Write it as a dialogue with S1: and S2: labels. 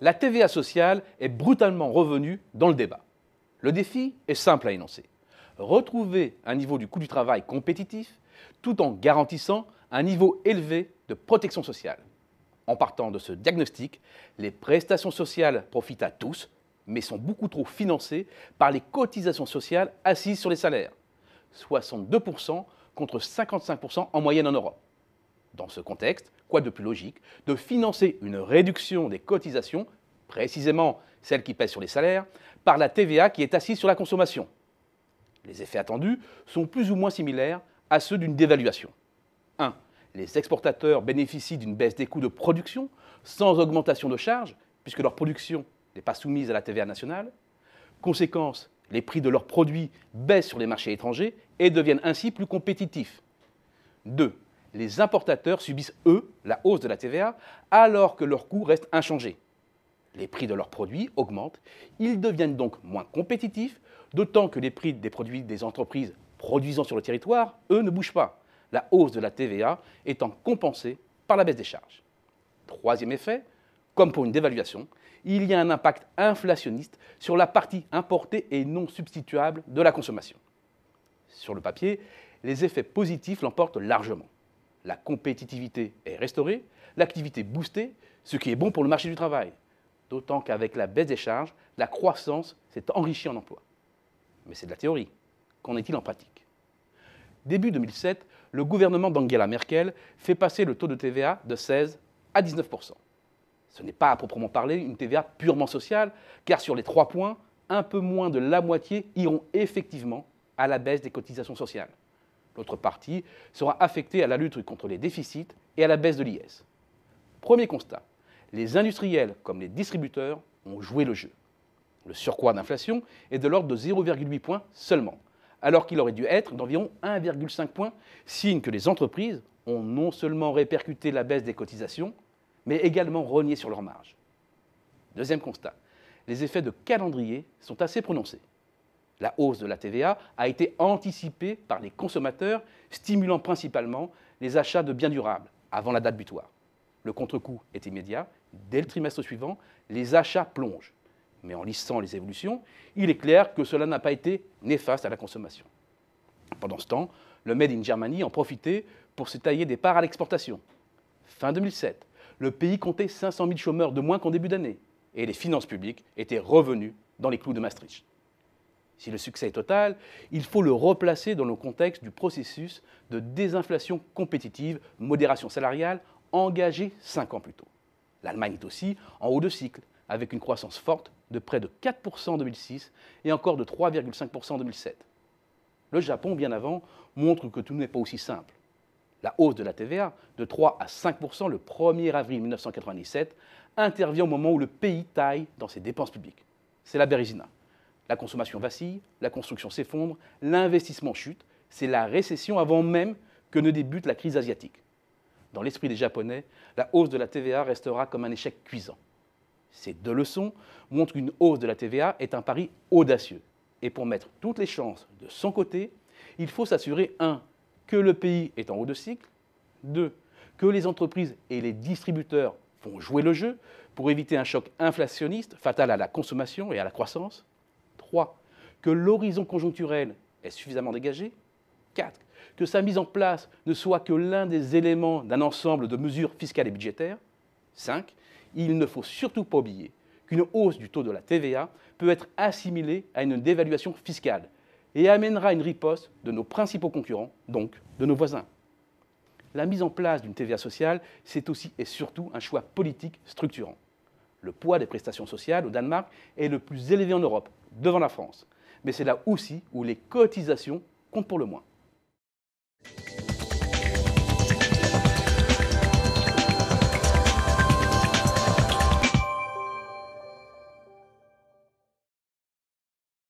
S1: la TVA sociale est brutalement revenue dans le débat. Le défi est simple à énoncer. Retrouver un niveau du coût du travail compétitif tout en garantissant un niveau élevé de protection sociale. En partant de ce diagnostic, les prestations sociales profitent à tous, mais sont beaucoup trop financées par les cotisations sociales assises sur les salaires. 62% contre 55% en moyenne en Europe. Dans ce contexte, quoi de plus logique de financer une réduction des cotisations, précisément celles qui pèsent sur les salaires, par la TVA qui est assise sur la consommation Les effets attendus sont plus ou moins similaires à ceux d'une dévaluation. 1. Les exportateurs bénéficient d'une baisse des coûts de production sans augmentation de charges, puisque leur production n'est pas soumise à la TVA nationale. Conséquence, les prix de leurs produits baissent sur les marchés étrangers et deviennent ainsi plus compétitifs. 2 les importateurs subissent, eux, la hausse de la TVA, alors que leurs coûts restent inchangés. Les prix de leurs produits augmentent, ils deviennent donc moins compétitifs, d'autant que les prix des produits des entreprises produisant sur le territoire, eux, ne bougent pas, la hausse de la TVA étant compensée par la baisse des charges. Troisième effet, comme pour une dévaluation, il y a un impact inflationniste sur la partie importée et non substituable de la consommation. Sur le papier, les effets positifs l'emportent largement la compétitivité est restaurée, l'activité boostée, ce qui est bon pour le marché du travail. D'autant qu'avec la baisse des charges, la croissance s'est enrichie en emploi. Mais c'est de la théorie. Qu'en est-il en pratique Début 2007, le gouvernement d'Angela Merkel fait passer le taux de TVA de 16 à 19 Ce n'est pas à proprement parler une TVA purement sociale, car sur les trois points, un peu moins de la moitié iront effectivement à la baisse des cotisations sociales. L'autre partie sera affectée à la lutte contre les déficits et à la baisse de l'IS. Premier constat, les industriels comme les distributeurs ont joué le jeu. Le surcroît d'inflation est de l'ordre de 0,8 points seulement, alors qu'il aurait dû être d'environ 1,5 point, signe que les entreprises ont non seulement répercuté la baisse des cotisations, mais également rogné sur leurs marges. Deuxième constat, les effets de calendrier sont assez prononcés la hausse de la TVA, a été anticipée par les consommateurs, stimulant principalement les achats de biens durables avant la date butoir. Le contre-coup est immédiat. Dès le trimestre suivant, les achats plongent. Mais en lissant les évolutions, il est clair que cela n'a pas été néfaste à la consommation. Pendant ce temps, le Made in Germany en profitait pour se tailler des parts à l'exportation. Fin 2007, le pays comptait 500 000 chômeurs de moins qu'en début d'année et les finances publiques étaient revenues dans les clous de Maastricht. Si le succès est total, il faut le replacer dans le contexte du processus de désinflation compétitive, modération salariale, engagé cinq ans plus tôt. L'Allemagne est aussi en haut de cycle, avec une croissance forte de près de 4% en 2006 et encore de 3,5% en 2007. Le Japon, bien avant, montre que tout n'est pas aussi simple. La hausse de la TVA de 3 à 5% le 1er avril 1997 intervient au moment où le pays taille dans ses dépenses publiques. C'est la Bérésina. La consommation vacille, la construction s'effondre, l'investissement chute. C'est la récession avant même que ne débute la crise asiatique. Dans l'esprit des Japonais, la hausse de la TVA restera comme un échec cuisant. Ces deux leçons montrent qu'une hausse de la TVA est un pari audacieux. Et pour mettre toutes les chances de son côté, il faut s'assurer 1. que le pays est en haut de cycle, 2. que les entreprises et les distributeurs vont jouer le jeu pour éviter un choc inflationniste fatal à la consommation et à la croissance, 3. Que l'horizon conjoncturel est suffisamment dégagé 4. Que sa mise en place ne soit que l'un des éléments d'un ensemble de mesures fiscales et budgétaires 5. Il ne faut surtout pas oublier qu'une hausse du taux de la TVA peut être assimilée à une dévaluation fiscale et amènera une riposte de nos principaux concurrents, donc de nos voisins. La mise en place d'une TVA sociale, c'est aussi et surtout un choix politique structurant. Le poids des prestations sociales au Danemark est le plus élevé en Europe, devant la France. Mais c'est là aussi où les cotisations comptent pour le moins.